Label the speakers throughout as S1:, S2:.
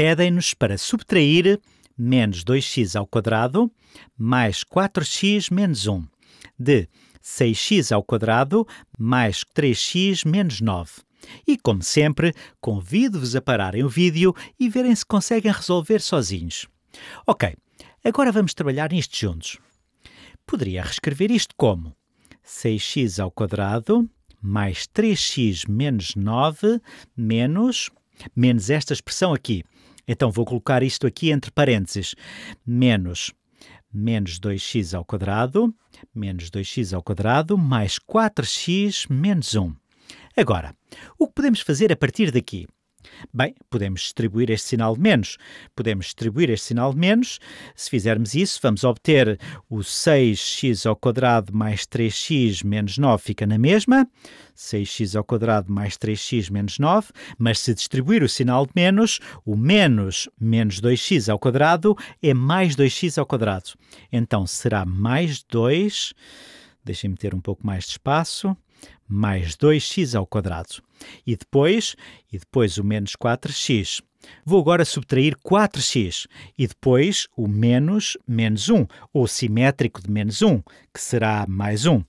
S1: pedem-nos para subtrair menos 2x ao quadrado mais 4x menos 1 de 6x ao quadrado mais 3x menos 9. E como sempre, convido-vos a pararem o vídeo e verem se conseguem resolver sozinhos. Ok, agora vamos trabalhar nisto juntos. Poderia reescrever isto como 6x ao quadrado mais 3x menos 9 menos menos esta expressão aqui, então vou colocar isto aqui entre parênteses. Menos menos 2x ao quadrado, menos 2x ao quadrado, mais 4x menos 1. Agora, o que podemos fazer a partir daqui? Bem, podemos distribuir este sinal de menos. Podemos distribuir este sinal de menos. Se fizermos isso, vamos obter o 6x ao quadrado mais 3x menos 9 fica na mesma. 6x ao quadrado mais 3x menos 9. Mas se distribuir o sinal de menos, o menos menos 2x ao quadrado é mais 2x ao quadrado. Então será mais 2. Deixem-me ter um pouco mais de espaço mais 2x ao quadrado. E depois, e depois o menos 4x. Vou agora subtrair 4x e depois o menos menos 1, ou simétrico de menos 1, que será mais 1.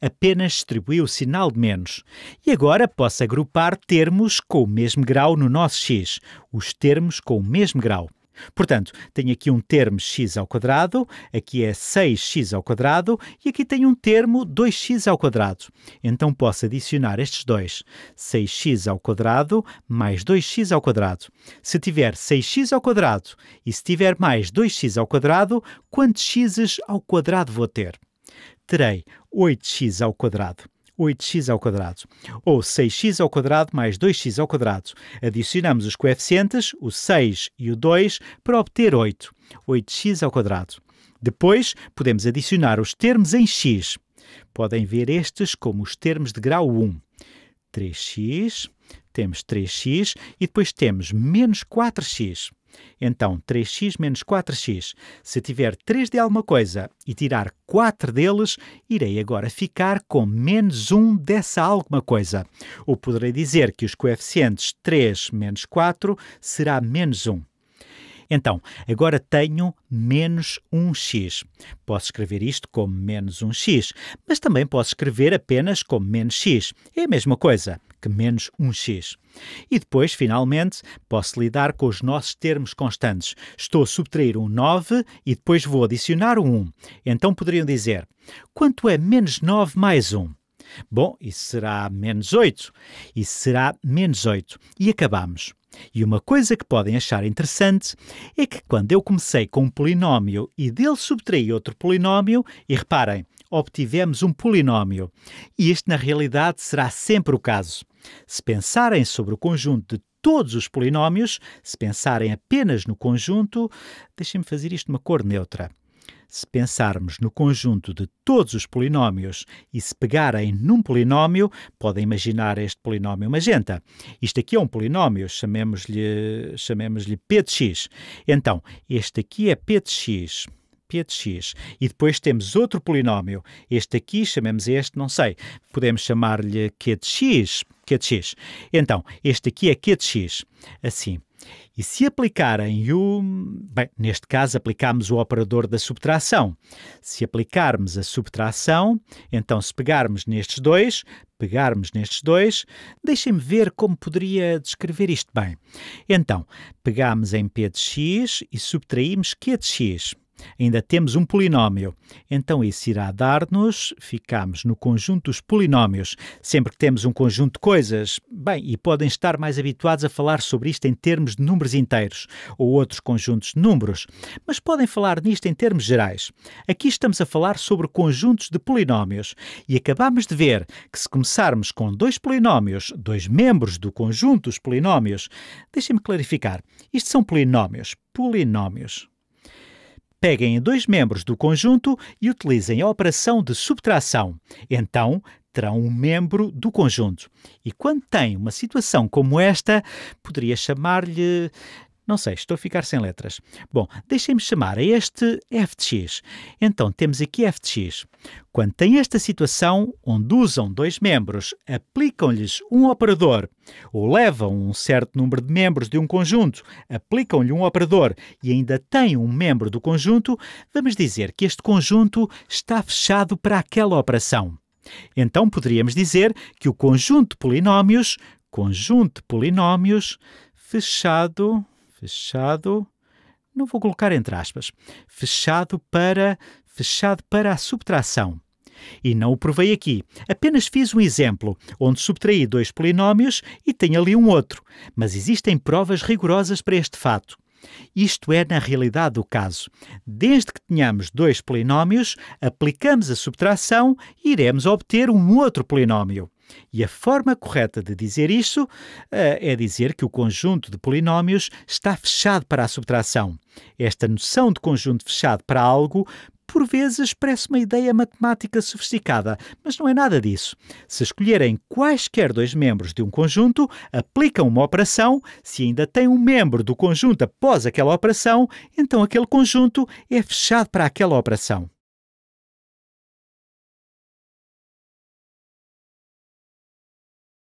S1: Apenas distribui o sinal de menos. E agora posso agrupar termos com o mesmo grau no nosso x, os termos com o mesmo grau. Portanto, tenho aqui um termo x ao quadrado, aqui é 6x ao quadrado e aqui tenho um termo 2x ao quadrado. Então posso adicionar estes dois, 6x ao quadrado mais 2x ao quadrado. Se tiver 6x ao quadrado e se tiver mais 2x ao quadrado, quantos x ao quadrado vou ter? Terei 8x ao quadrado. 8x ao quadrado, ou 6x ao quadrado mais 2x ao quadrado. Adicionamos os coeficientes, o 6 e o 2, para obter 8, 8x ao quadrado. Depois, podemos adicionar os termos em x. Podem ver estes como os termos de grau 1. 3x, temos 3x e depois temos menos 4x. Então, 3x menos 4x. Se tiver 3 de alguma coisa e tirar 4 deles, irei agora ficar com menos 1 dessa alguma coisa. Ou poderei dizer que os coeficientes 3 menos 4 será menos 1. Então, agora tenho menos 1x. Posso escrever isto como menos 1x, mas também posso escrever apenas como menos x. É a mesma coisa que menos 1x. E depois, finalmente, posso lidar com os nossos termos constantes. Estou a subtrair um 9 e depois vou adicionar um 1. Então poderiam dizer, quanto é menos 9 mais 1? Bom, isso será menos 8. Isso será menos 8. E acabamos. E uma coisa que podem achar interessante é que quando eu comecei com um polinómio e dele subtraí outro polinómio, e reparem, obtivemos um polinómio. E este, na realidade, será sempre o caso. Se pensarem sobre o conjunto de todos os polinómios, se pensarem apenas no conjunto, deixem-me fazer isto uma cor neutra. Se pensarmos no conjunto de todos os polinómios e se pegarem num polinómio, podem imaginar este polinómio magenta. Isto aqui é um polinómio, chamemos-lhe chamemos P de x. Então, este aqui é P de x terapia de x. E depois temos outro polinómio. Este aqui, chamemos este, não sei. Podemos chamar-lhe q de x. q de x. Então, este aqui é q de x. Assim. E se aplicarem o. Bem, neste caso aplicamos o operador da subtração. Se aplicarmos a subtração, então se pegarmos nestes dois, pegarmos nestes dois, deixem-me ver como poderia descrever isto bem. Então, pegamos em p de x e subtraímos q de x ainda temos um polinómio. Então isso irá dar-nos, ficamos no conjunto dos polinómios. Sempre que temos um conjunto de coisas, bem, e podem estar mais habituados a falar sobre isto em termos de números inteiros ou outros conjuntos de números, mas podem falar nisto em termos gerais. Aqui estamos a falar sobre conjuntos de polinómios e acabamos de ver que se começarmos com dois polinómios, dois membros do conjunto dos polinómios, deixem-me clarificar, isto são polinómios, polinómios. Peguem dois membros do conjunto e utilizem a operação de subtração. Então, terão um membro do conjunto. E quando tem uma situação como esta, poderia chamar-lhe não sei, estou a ficar sem letras. Bom, deixem-me chamar a este f de x. Então, temos aqui f de x. Quando tem esta situação, onde usam dois membros, aplicam-lhes um operador, ou levam um certo número de membros de um conjunto, aplicam-lhe um operador e ainda tem um membro do conjunto, vamos dizer que este conjunto está fechado para aquela operação. Então, poderíamos dizer que o conjunto de polinómios, conjunto de polinómios, fechado fechado, não vou colocar entre aspas, fechado para fechado para a subtração. E não o provei aqui, apenas fiz um exemplo, onde subtraí dois polinómios e tenho ali um outro, mas existem provas rigorosas para este fato. Isto é, na realidade, o caso. Desde que tenhamos dois polinómios, aplicamos a subtração e iremos obter um outro polinómio. E a forma correta de dizer isso uh, é dizer que o conjunto de polinómios está fechado para a subtração. Esta noção de conjunto fechado para algo por vezes parece uma ideia matemática sofisticada, mas não é nada disso. Se escolherem quaisquer dois membros de um conjunto, aplicam uma operação, se ainda tem um membro do conjunto após aquela operação, então aquele conjunto é fechado para aquela operação.